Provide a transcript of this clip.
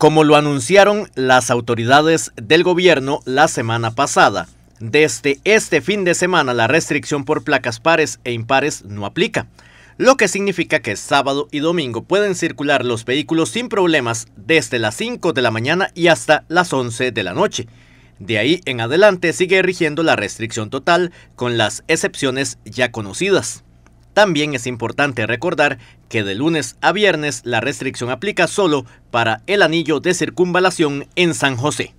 como lo anunciaron las autoridades del gobierno la semana pasada. Desde este fin de semana la restricción por placas pares e impares no aplica, lo que significa que sábado y domingo pueden circular los vehículos sin problemas desde las 5 de la mañana y hasta las 11 de la noche. De ahí en adelante sigue rigiendo la restricción total con las excepciones ya conocidas. También es importante recordar que de lunes a viernes la restricción aplica solo para el anillo de circunvalación en San José.